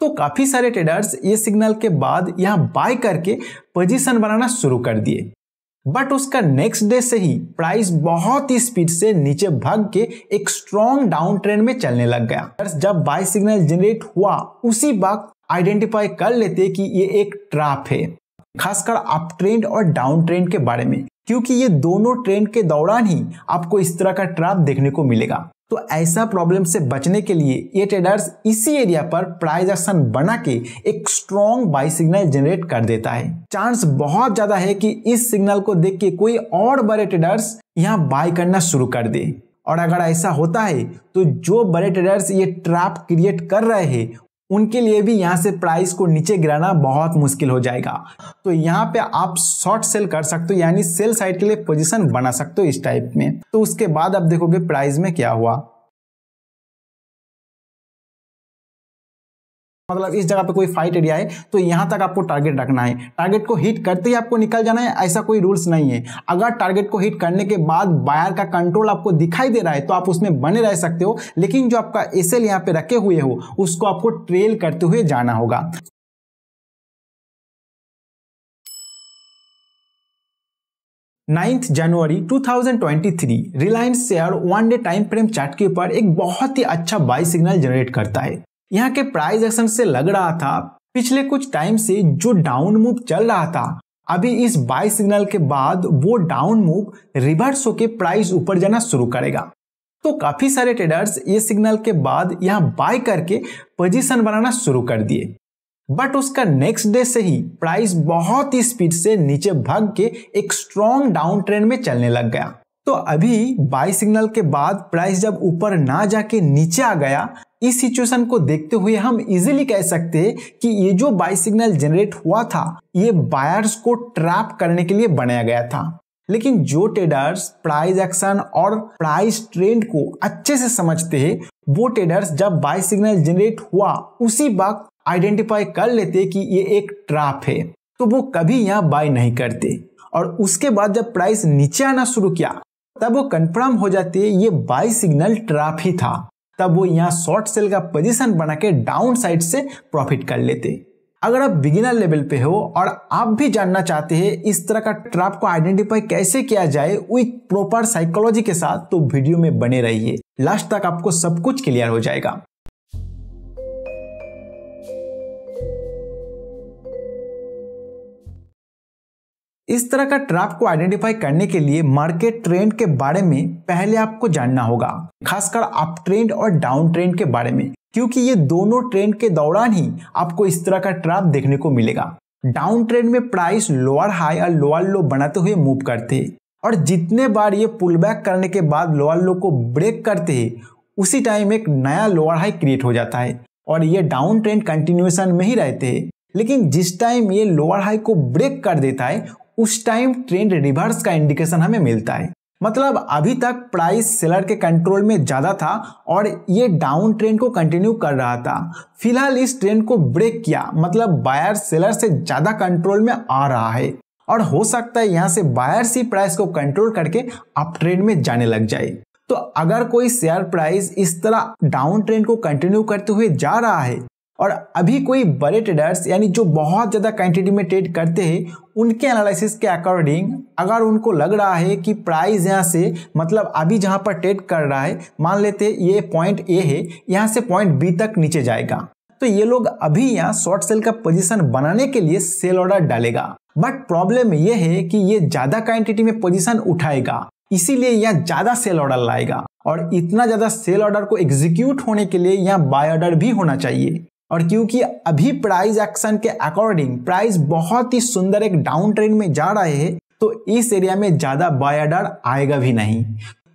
तो काफ़ी सारे ट्रेडर्स ये सिग्नल के बाद यहाँ बाय करके पोजीशन बनाना शुरू कर दिए बट उसका नेक्स्ट डे से ही प्राइस बहुत ही स्पीड से नीचे भाग के एक स्ट्रॉन्ग डाउन ट्रेंड में चलने लग गया जब बाय सिग्नल जनरेट हुआ उसी वक्त आइडेंटिफाई कर लेते कि ये एक ट्राप है खासकर अप ट्रेंड और डाउन ट्रेंड के बारे में क्योंकि ये दोनों ट्रेंड के दौरान ही आपको इस तरह का ट्राप देखने को मिलेगा तो ऐसा प्रॉब्लम से बचने के लिए ये ट्रेडर्स इसी एरिया पर प्राइज एक्शन बना के एक स्ट्रॉन्ग बाई सिग्नल जनरेट कर देता है चांस बहुत ज्यादा है कि इस सिग्नल को देख के कोई और बड़े ट्रेडर्स यहाँ बाय करना शुरू कर दे और अगर ऐसा होता है तो जो बड़े ट्रेडर्स ये ट्रैप क्रिएट कर रहे हैं उनके लिए भी यहाँ से प्राइस को नीचे गिराना बहुत मुश्किल हो जाएगा तो यहाँ पे आप शॉर्ट सेल कर सकते हो यानी सेल साइड के लिए पोजीशन बना सकते हो इस टाइप में तो उसके बाद आप देखोगे प्राइस में क्या हुआ मतलब इस जगह पे कोई फाइट एरिया है तो यहाँ तक आपको टारगेट रखना है टारगेट को हिट करते ही आपको निकल जाना है ऐसा कोई रूल्स नहीं है अगर टारगेट को हिट करने के बाद बायर का कंट्रोल आपको दिखाई दे रहा है तो आप उसमें बने रह सकते हो लेकिन जो आपका एल यहाँ पे रखे हुए हो उसको आपको ट्रेल करते हुए जाना होगा नाइन्थ जनवरी 2023 Reliance share one day time frame chart के ऊपर एक बहुत ही अच्छा बाई सिग्नल जनरेट करता है यहाँ के प्राइस एक्शन से लग रहा था पिछले कुछ टाइम से जो डाउन मूव चल रहा था अभी इस बाय सिग्नल के बाद वो डाउन मूव रिवर्स होके प्राइस ऊपर जाना शुरू करेगा तो काफी सारे ट्रेडर्स ये सिग्नल के बाद यहाँ बाय करके पोजीशन बनाना शुरू कर दिए बट उसका नेक्स्ट डे से ही प्राइस बहुत ही स्पीड से नीचे भाग के एक स्ट्रॉन्ग डाउन ट्रेंड में चलने लग गया तो अभी बाई सिग्नल के बाद प्राइस जब ऊपर ना जाके नीचे आ गया इस सिचुएशन को देखते हुए हम इजीली कह सकते हैं कि ये जो बाई सिग्नल जनरेट हुआ था ये बायर्स को ट्रैप करने के लिए बनाया गया था लेकिन जो ट्रेडर्स प्राइस एक्शन और प्राइस ट्रेंड को अच्छे से समझते हैं वो ट्रेडर्स जब बाई सिग्नल जनरेट हुआ उसी वक्त आइडेंटिफाई कर लेते कि ये एक ट्रैप है तो वो कभी यहाँ बाय नहीं करते और उसके बाद जब प्राइस नीचे आना शुरू किया तब वो कंफर्म हो जाती है ये बाई सिग्नल ट्रैप ही था तब वो यहाँ शॉर्ट सेल का पोजीशन बना के डाउन साइड से प्रॉफिट कर लेते अगर आप बिगिनर लेवल पे हो और आप भी जानना चाहते हैं इस तरह का ट्रैप को आइडेंटिफाई कैसे किया जाए विथ प्रॉपर साइकोलॉजी के साथ तो वीडियो में बने रहिए लास्ट तक आपको सब कुछ क्लियर हो जाएगा इस तरह का ट्रैप को आइडेंटिफाई करने के लिए मार्केट ट्रेंड के बारे में पहले आपको जानना होगा खासकर अप ट्रेंड और डाउन ट्रेंड के बारे में क्योंकि ये दोनों ट्रेंड के दौरान ही आपको इस तरह का ट्रैप देखने को मिलेगा डाउन ट्रेंड में प्राइस लोअर हाई और लोअर लो बनाते हुए मूव करते हैं और जितने बार ये पुल बैक करने के बाद लोअर लो को ब्रेक करते हैं उसी टाइम एक नया लोअर हाई क्रिएट हो जाता है और ये डाउन ट्रेंड कंटिन्यूएशन में ही रहते हैं लेकिन जिस टाइम ये लोअर हाई को ब्रेक कर देता है उस टाइम ट्रेंड रिवर्स का इंडिकेशन हमें मिलता है मतलब अभी तक प्राइस सेलर के कंट्रोल में ज़्यादा था और ये डाउन ट्रेंड को कंटिन्यू कर रहा था फिलहाल इस ट्रेंड को ब्रेक किया मतलब बायर सेलर से ज़्यादा कंट्रोल में आ रहा है और हो सकता है यहाँ से बायर सी प्राइस को कंट्रोल करके अप ट्रेंड में जाने लग जाए तो अगर कोई शेयर प्राइस इस तरह डाउन ट्रेंड को कंटिन्यू करते हुए जा रहा है और अभी कोई बड़े ट्रेडर्स यानी जो बहुत ज़्यादा क्वांटिटी में ट्रेड करते हैं उनके एनालिसिस के अकॉर्डिंग अगर उनको लग रहा है कि प्राइस यहाँ से मतलब अभी जहाँ पर ट्रेड कर रहा है मान लेते ये पॉइंट ए है यहाँ से पॉइंट बी तक नीचे जाएगा तो ये लोग अभी यहाँ शॉर्ट सेल का पोजिशन बनाने के लिए सेल ऑर्डर डालेगा बट प्रॉब्लम ये है कि ये ज़्यादा क्वांटिटी में पोजिशन उठाएगा इसीलिए यह ज़्यादा सेल ऑर्डर लाएगा और इतना ज़्यादा सेल ऑर्डर को एग्जीक्यूट होने के लिए यहाँ बाय ऑर्डर भी होना चाहिए और क्योंकि अभी प्राइस एक्शन के अकॉर्डिंग प्राइस बहुत ही सुंदर एक डाउन ट्रेंड में जा रहे हैं तो इस एरिया में ज़्यादा बायाडर आएगा भी नहीं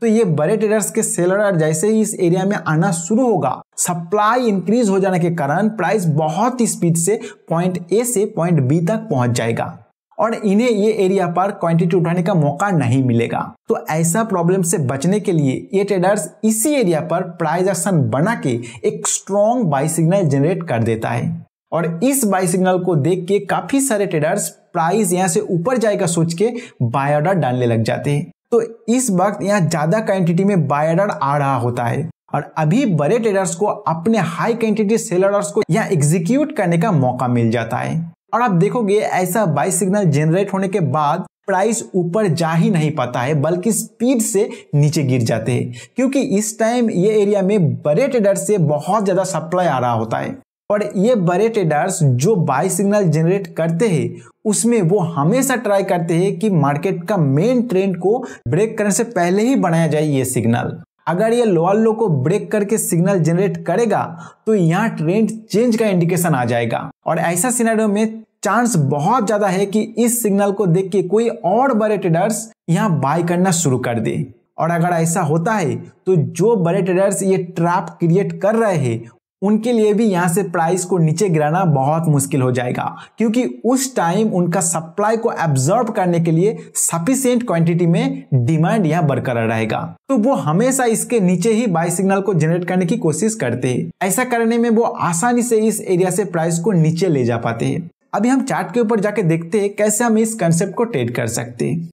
तो ये बड़े ट्रेडर्स के सेलर जैसे ही इस एरिया में आना शुरू होगा सप्लाई इंक्रीज हो जाने के कारण प्राइस बहुत ही स्पीड से पॉइंट ए से पॉइंट बी तक पहुंच जाएगा और इन्हें ये एरिया पर क्वांटिटी उठाने का मौका नहीं मिलेगा तो ऐसा प्रॉब्लम से बचने के लिए ये ट्रेडर्स इसी एरिया पर प्राइज एक्शन बना के एक स्ट्रॉन्ग बाई सिग्नल जनरेट कर देता है और इस बाई सिग्नल को देख के काफी सारे ट्रेडर्स प्राइस यहाँ से ऊपर जाएगा सोच के बाय ऑर्डर डालने लग जाते हैं तो इस वक्त यहाँ ज्यादा क्वांटिटी में बाय ऑर्डर आ रहा होता है और अभी बड़े ट्रेडर्स को अपने हाई क्वांटिटी सेल ऑर्डर्स को यहाँ एग्जीक्यूट करने का मौका मिल जाता है और आप देखोगे ऐसा बाई सिग्नल जेनरेट होने के बाद प्राइस ऊपर जा ही नहीं पाता है बल्कि स्पीड से नीचे गिर जाते हैं क्योंकि इस टाइम ये एरिया में बड़े ट्रेडर से बहुत ज़्यादा सप्लाई आ रहा होता है और ये बड़े ट्रेडर्स जो बाई सिग्नल जनरेट करते हैं उसमें वो हमेशा ट्राई करते हैं कि मार्केट का मेन ट्रेंड को ब्रेक करने से पहले ही बनाया जाए ये सिग्नल अगर ये लोअर लो को ब्रेक करके सिग्नल जनरेट करेगा तो यहाँ ट्रेंड चेंज का इंडिकेशन आ जाएगा और ऐसा सिनेरियो में चांस बहुत ज्यादा है कि इस सिग्नल को देख के कोई और बड़े ट्रेडर्स यहाँ बाय करना शुरू कर दे और अगर ऐसा होता है तो जो बड़े ट्रेडर्स ये ट्रैप क्रिएट कर रहे हैं उनके लिए भी यहाँ से प्राइस को नीचे गिराना बहुत मुश्किल हो जाएगा क्योंकि उस टाइम उनका सप्लाई को एब्जॉर्ब करने के लिए सफिशियंट क्वांटिटी में डिमांड यहाँ बरकरार रहेगा तो वो हमेशा इसके नीचे ही बाई सिग्नल को जनरेट करने की कोशिश करते हैं ऐसा करने में वो आसानी से इस एरिया से प्राइस को नीचे ले जा पाते हैं अभी हम चार्ट के ऊपर जाके देखते हैं कैसे हम इस कंसेप्ट को ट्रेड कर सकते हैं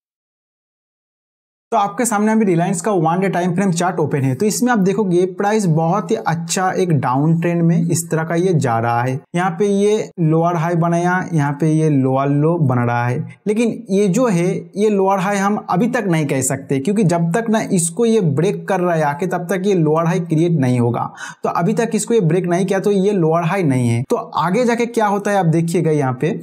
तो आपके सामने अभी रिलायंस का one day time frame chart open है तो इसमें आप देखोगे प्राइस बहुत ही अच्छा एक डाउन ट्रेंड में इस तरह का ये जा रहा है यहाँ पे ये लोअर हाई बनाया यहाँ पे ये लोअर लो बन रहा है लेकिन ये जो है ये लोअर हाई हम अभी तक नहीं कह सकते क्योंकि जब तक ना इसको ये ब्रेक कर रहा है आके तब तक ये लोअर हाई क्रिएट नहीं होगा तो अभी तक इसको ये ब्रेक नहीं किया तो ये लोअर हाई नहीं है तो आगे जाके क्या होता है आप देखिएगा यहाँ पे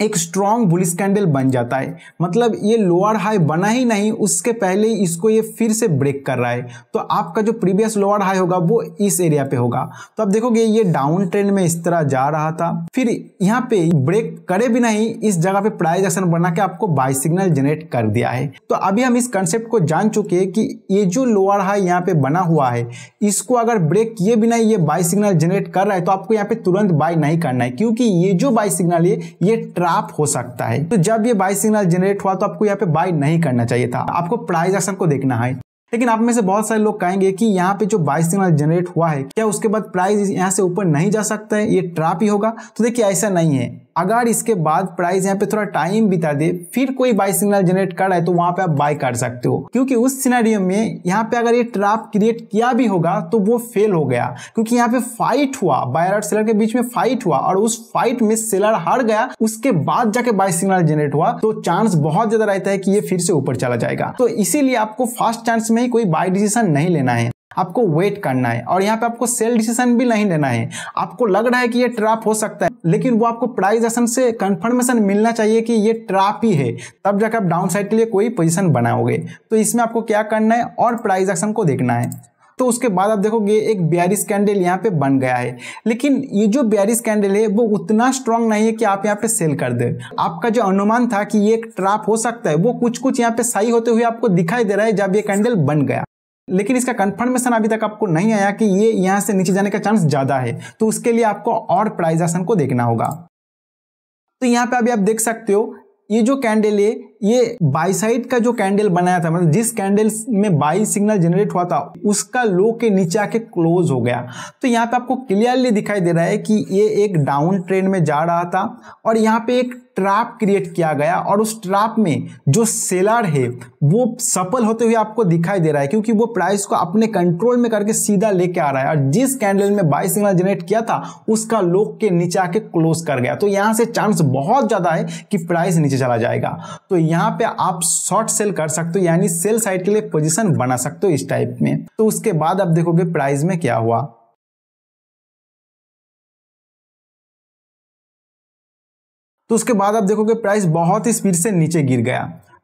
एक स्ट्रॉन्ग बुलिस कैंडल बन जाता है मतलब ये लोअर हाई बना ही नहीं उसके पहले इसको ये फिर से ब्रेक कर रहा है तो आपका जो प्रीवियस लोअर हाई होगा वो इस एरिया पे होगा तो आप देखोगे ये डाउन ट्रेंड में इस तरह जा रहा था फिर यहाँ पे ब्रेक करे भी नहीं इस जगह पे प्राइज एक्शन बना के आपको बाई सिग्नल जनरेट कर दिया है तो अभी हम इस कंसेप्ट को जान चुके हैं कि ये जो लोअर हाई यहाँ पे बना हुआ है इसको अगर ब्रेक किए बिना ये बाई सिग्नल जनरेट कर रहा है तो आपको यहाँ पे तुरंत बाई नहीं करना है क्योंकि ये जो बाई सिग्नल है ये ट्राप हो सकता है तो जब ये बाई सिग्नल जनरेट हुआ तो आपको यहाँ पे बाई नहीं करना चाहिए था आपको प्राइज एक्शन को देखना है लेकिन आप में से बहुत सारे लोग कहेंगे कि यहाँ पे जो बाई सिग्नल जनरेट हुआ है क्या उसके बाद प्राइस यहाँ से ऊपर नहीं जा सकता है ये ट्राप ही होगा तो देखिए ऐसा नहीं है अगर इसके बाद प्राइस यहाँ पे थोड़ा टाइम बिता दे फिर कोई बाई सिग्नल जनरेट कर रहा है तो वहां पे आप बाई कर सकते हो क्योंकि उस सिनेरियो में यहाँ पे अगर ये ट्रैप क्रिएट किया भी होगा तो वो फेल हो गया क्योंकि यहाँ पे फाइट हुआ बायर और सेलर के बीच में फाइट हुआ और उस फाइट में सेलर हार गया उसके बाद जाके बाई सिग्नल जनरेट हुआ तो चांस बहुत ज्यादा रहता है कि ये फिर से ऊपर चला जाएगा तो इसीलिए आपको फास्ट चांस में ही कोई बाई डिसीजन नहीं लेना है आपको वेट करना है और यहाँ पे आपको सेल डिसीजन भी नहीं लेना है आपको लग रहा है कि ये ट्रैप हो सकता है लेकिन वो आपको प्राइस एक्शन से कंफर्मेशन मिलना चाहिए कि ये ट्रैप ही है तब जाकर आप डाउन साइड के लिए कोई पोजीशन बनाओगे तो इसमें आपको क्या करना है और प्राइस एक्शन को देखना है तो उसके बाद आप देखोगे एक बियारिस कैंडल यहाँ पे बन गया है लेकिन ये जो बियरिस कैंडल है वो उतना स्ट्रांग नहीं है कि आप यहाँ पे सेल कर दे आपका जो अनुमान था कि ये एक ट्रैप हो सकता है वो कुछ कुछ यहाँ पे सही होते हुए आपको दिखाई दे रहा है जब ये कैंडल बन गया लेकिन इसका कंफर्मेशन अभी तक आपको नहीं आया कि ये यहाँ से नीचे जाने का चांस ज़्यादा है तो उसके लिए आपको और प्राइजेशन को देखना होगा तो यहाँ पे अभी आप देख सकते हो ये जो कैंडल है ये बाईसाइड का जो कैंडल बनाया था मतलब जिस कैंडल में बाई सिग्नल जनरेट हुआ था उसका लो के नीचे आके क्लोज हो गया तो यहाँ पे आपको क्लियरली दिखाई दे रहा है कि ये एक डाउन ट्रेंड में जा रहा था और यहाँ पे एक ट्रैप क्रिएट किया गया और उस ट्रैप में जो सेलर है वो सफल होते हुए आपको दिखाई दे रहा है क्योंकि वो प्राइस को अपने कंट्रोल में करके सीधा लेके आ रहा है और जिस कैंडल में बाई सिग्नल जनरेट किया था उसका लोक के नीचे आके क्लोज कर गया तो यहाँ से चांस बहुत ज़्यादा है कि प्राइस नीचे चला जाएगा तो यहाँ पे आप शॉर्ट सेल कर सकते हो यानी सेल साइड के लिए पोजिशन बना सकते हो इस टाइप में तो उसके बाद आप देखोगे प्राइस में क्या हुआ तो उसके बाद आप देखोगे प्राइस बहुत ही स्पीड से नीचे गिर गया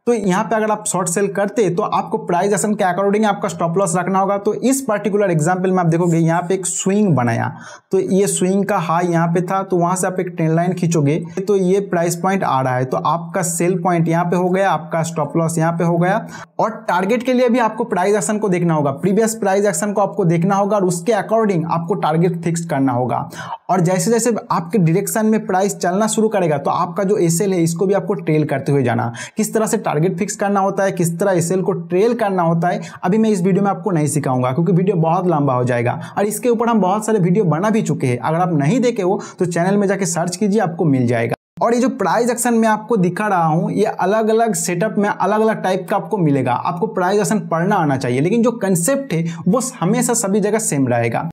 तो यहाँ पे अगर आप शॉर्ट सेल करते तो आपको प्राइस एक्शन के अकॉर्डिंग आपका स्टॉप लॉस रखना होगा तो इस पर्टिकुलर एग्जाम्पल में आप देखोगे यहाँ पे एक स्विंग बनाया तो ये स्विंग का हाई यहाँ पे था तो वहाँ से आप एक ट्रेन लाइन खींचोगे तो ये प्राइस पॉइंट आ रहा है तो आपका सेल पॉइंट यहाँ पे हो गया आपका स्टॉप लॉस यहाँ पे हो गया और टारगेट के लिए भी आपको प्राइस एक्शन को देखना होगा प्रीवियस प्राइज एक्शन को आपको देखना होगा और उसके अकॉर्डिंग आपको टारगेट फिक्स करना होगा और जैसे जैसे आपके डिरेक्शन में प्राइस चलना शुरू करेगा तो आपका जो एसेल है इसको भी आपको ट्रेल करते हुए जाना किस तरह से टारगेट फिक्स करना होता है किस तरह इस को ट्रेल करना होता है अभी मैं इस वीडियो में आपको नहीं सिखाऊंगा क्योंकि वीडियो बहुत लंबा हो जाएगा और इसके ऊपर हम बहुत सारे वीडियो बना भी चुके हैं अगर आप नहीं देखे हो तो चैनल में जाके सर्च कीजिए आपको मिल जाएगा और ये जो प्राइज एक्शन मैं आपको दिखा रहा हूँ ये अलग अलग सेटअप में अलग अलग टाइप का आपको मिलेगा आपको प्राइज एक्शन पढ़ना आना चाहिए लेकिन जो कंसेप्ट है वो हमेशा सभी जगह सेम रहेगा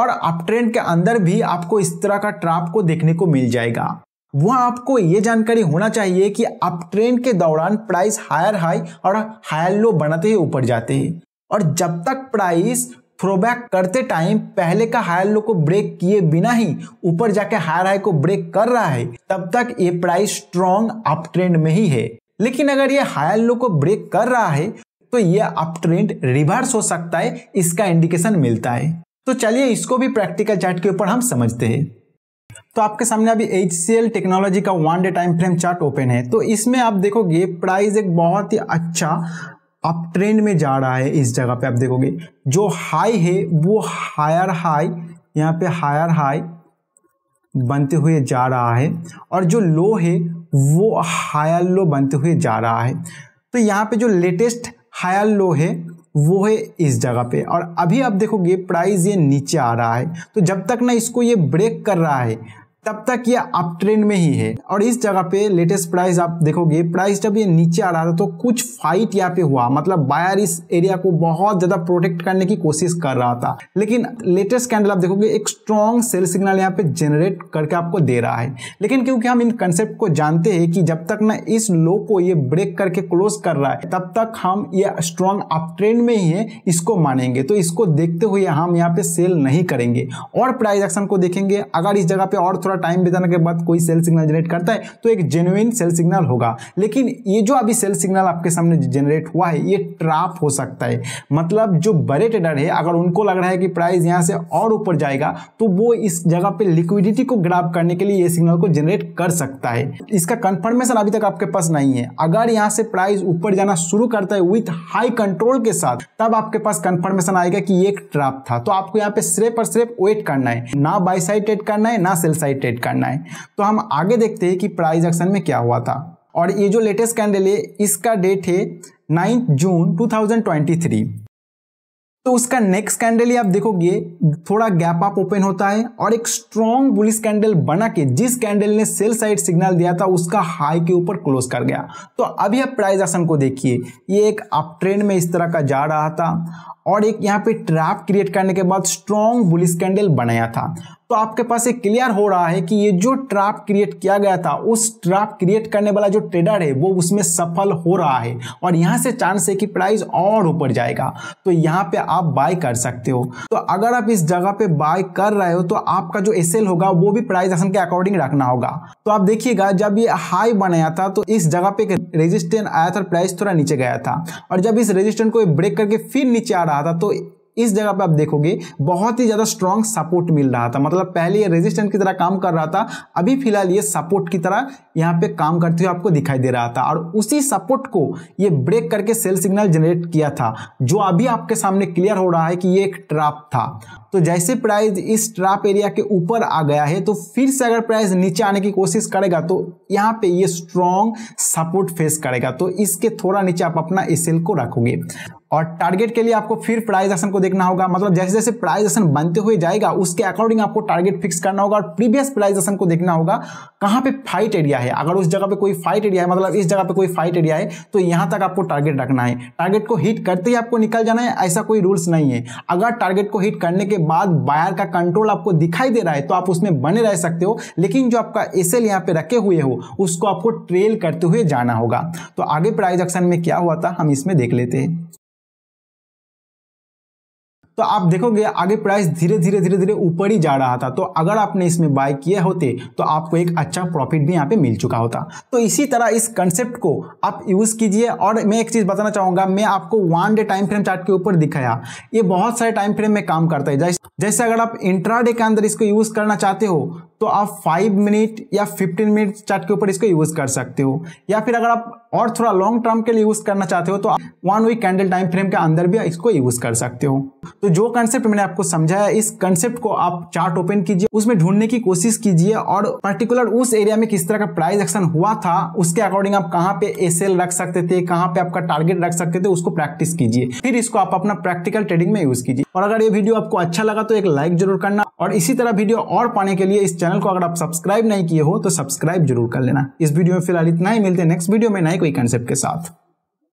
और अप ट्रेंड के अंदर भी आपको इस तरह का ट्राप को देखने को मिल जाएगा वह आपको ये जानकारी होना चाहिए कि आप ट्रेंड के दौरान प्राइस हायर हाई और हायर लो बनाते ही ऊपर जाते हैं और जब तक प्राइस थ्रोबैक करते टाइम पहले का हायर लो को ब्रेक किए बिना ही ऊपर जाके हायर हाई को ब्रेक कर रहा है तब तक ये प्राइस स्ट्रॉन्ग अप ट्रेंड में ही है लेकिन अगर ये हायर लो को ब्रेक कर रहा है तो ये अप ट्रेंड रिवर्स हो सकता है इसका इंडिकेशन मिलता है तो चलिए इसको भी प्रैक्टिकल चार्ट के ऊपर हम समझते हैं तो आपके सामने अभी एच टेक्नोलॉजी का one day time frame chart open है तो इसमें आप देखोगे प्राइस एक बहुत ही अच्छा अप ट्रेंड में जा रहा है इस जगह पे आप देखोगे जो हाई है वो हायर हाई यहाँ पे हायर हाई बनते हुए जा रहा है और जो लो है वो हायर लो बनते हुए जा रहा है तो यहाँ पे जो लेटेस्ट हायर लो है वो है इस जगह पे और अभी आप देखोगे प्राइस ये नीचे आ रहा है तो जब तक ना इसको ये ब्रेक कर रहा है तब तक ये अप ट्रेंड में ही है और इस जगह पे लेटेस्ट प्राइस आप देखोगे प्राइस जब ये नीचे आ रहा था तो कुछ फाइट यहाँ पे हुआ मतलब बायर इस एरिया को बहुत ज्यादा प्रोटेक्ट करने की कोशिश कर रहा था लेकिन लेटेस्ट कैंडल आप देखोगे एक स्ट्रॉन्ग सेल सिग्नल यहाँ पे जनरेट करके आपको दे रहा है लेकिन क्योंकि हम इन कंसेप्ट को जानते हैं कि जब तक ना इस लो को ये ब्रेक करके क्लोज कर रहा है तब तक हम ये स्ट्रॉन्ग अप ट्रेंड में ही है इसको मानेंगे तो इसको देखते हुए हम यहाँ पे सेल नहीं करेंगे और प्राइस एक्शन को देखेंगे अगर इस जगह पे और थोड़ा थोड़ा टाइम बिताने के बाद कोई सेल सिग्नल जनरेट करता है तो एक जेनुइन सेल सिग्नल होगा लेकिन ये जो अभी सेल सिग्नल आपके सामने जनरेट हुआ है ये ट्राप हो सकता है मतलब जो बड़े ट्रेडर है अगर उनको लग रहा है कि प्राइस यहाँ से और ऊपर जाएगा तो वो इस जगह पर लिक्विडिटी को ग्राफ करने के लिए ये सिग्नल को जनरेट कर सकता है इसका कन्फर्मेशन अभी तक आपके पास नहीं है अगर यहाँ से प्राइस ऊपर जाना शुरू करता है विथ हाई कंट्रोल के साथ तब आपके पास कन्फर्मेशन आएगा कि ये एक ट्राप था तो आपको यहाँ पे सिर्फ और सिर्फ वेट करना है ना बाई साइड ट्रेड करना है ना सेल साइड ट्रेड करना है तो हम आगे देखते हैं कि प्राइज एक्शन में क्या हुआ था और ये जो लेटेस्ट कैंडल है इसका डेट है नाइन्थ जून 2023 तो उसका नेक्स्ट कैंडल ही आप देखोगे थोड़ा गैप अप ओपन होता है और एक स्ट्रॉन्ग बुलिस कैंडल बना के जिस कैंडल ने सेल साइड सिग्नल दिया था उसका हाई के ऊपर क्लोज कर गया तो अभी आप प्राइज एक्शन को देखिए ये एक अप ट्रेंड में इस तरह का जा रहा था और एक यहाँ पे ट्रैप क्रिएट करने के बाद स्ट्रॉन्ग बुलिस कैंडल बनाया था तो आपके पास ये क्लियर हो रहा है कि ये जो ट्रैप क्रिएट किया गया था उस ट्रैप क्रिएट करने वाला जो ट्रेडर है वो उसमें सफल हो रहा है और यहाँ से चांस है कि प्राइस और ऊपर जाएगा तो यहाँ पे आप बाय कर सकते हो तो अगर आप इस जगह पे बाय कर रहे हो तो आपका जो एस होगा वो भी प्राइस एक्शन के अकॉर्डिंग रखना होगा तो आप देखिएगा जब ये हाई बनाया था तो इस जगह पे रेजिस्टेंट आया था प्राइस थोड़ा नीचे गया था और जब इस रेजिस्टेंट को ब्रेक करके फिर नीचे आ रहा रहा था तो इस जगह पे आप देखोगे बहुत ही ज़्यादा स्ट्रांग सपोर्ट मिल रहा था मतलब पहले ये रेजिस्टेंस की तरह काम कर रहा था अभी फिलहाल ये सपोर्ट की तरह यहाँ पे काम करते हुए आपको दिखाई दे रहा था और उसी सपोर्ट को ये ब्रेक करके सेल सिग्नल जनरेट किया था जो अभी आपके सामने क्लियर हो रहा है कि ये एक ट्राप था तो जैसे प्राइस इस ट्राप एरिया के ऊपर आ गया है तो फिर से अगर प्राइस नीचे आने की कोशिश करेगा तो यहाँ पे ये स्ट्रांग सपोर्ट फेस करेगा तो इसके थोड़ा नीचे आप अपना एसेल को रखोगे और टारगेट के लिए आपको फिर प्राइज एक्शन को देखना होगा मतलब जैसे जैसे प्राइज एक्शन बनते हुए जाएगा उसके अकॉर्डिंग आपको टारगेट फिक्स करना होगा और प्रीवियस प्राइज एक्शन को देखना होगा कहाँ पे फाइट एरिया है अगर उस जगह पे कोई फाइट एरिया है मतलब इस जगह पे कोई फाइट एरिया है तो यहाँ तक आपको टारगेट रखना है टारगेट को हिट करते ही आपको निकल जाना है ऐसा कोई रूल्स नहीं है अगर टारगेट को हिट करने के बाद बायर का कंट्रोल आपको दिखाई दे रहा है तो आप उसमें बने रह सकते हो लेकिन जो आपका एसेल यहाँ पे रखे हुए हो उसको आपको ट्रेल करते हुए जाना होगा तो आगे प्राइज एक्शन में क्या हुआ था हम इसमें देख लेते हैं तो आप देखोगे आगे प्राइस धीरे धीरे धीरे धीरे ऊपर ही जा रहा था तो अगर आपने इसमें बाय किए होते तो आपको एक अच्छा प्रॉफिट भी यहाँ पे मिल चुका होता तो इसी तरह इस कंसेप्ट को आप यूज़ कीजिए और मैं एक चीज़ बताना चाहूँगा मैं आपको one day time frame chart के ऊपर दिखाया ये बहुत सारे टाइम फ्रेम में काम करता है जैसे अगर आप इंट्राडे के अंदर इसको यूज़ करना चाहते हो तो आप फाइव मिनट या फिफ्टीन मिनट चार्ट के ऊपर इसको यूज़ कर सकते हो या फिर अगर आप और थोड़ा लॉन्ग टर्म के लिए यूज़ करना चाहते हो तो आप one week candle time frame के अंदर भी इसको यूज़ कर सकते हो तो जो कंसेप्ट मैंने आपको समझाया इस कंसेप्ट को आप चार्ट ओपन कीजिए उसमें ढूंढने की कोशिश कीजिए और पर्टिकुलर उस एरिया में किस तरह का प्राइज एक्शन हुआ था उसके अकॉर्डिंग आप कहाँ पे एस रख सकते थे कहाँ पे आपका टारगेट रख सकते थे उसको प्रैक्टिस कीजिए फिर इसको आप अपना प्रैक्टिकल ट्रेडिंग में यूज़ कीजिए और अगर ये वीडियो आपको अच्छा लगा तो एक लाइक जरूर करना और इसी तरह वीडियो और पाने के लिए इस चैनल को अगर आप सब्सक्राइब नहीं किए हो तो सब्सक्राइब जरूर कर लेना इस वीडियो में फिलहाल इतना ही मिलते हैं नेक्स्ट वीडियो में नए कोई कंसेप्ट के साथ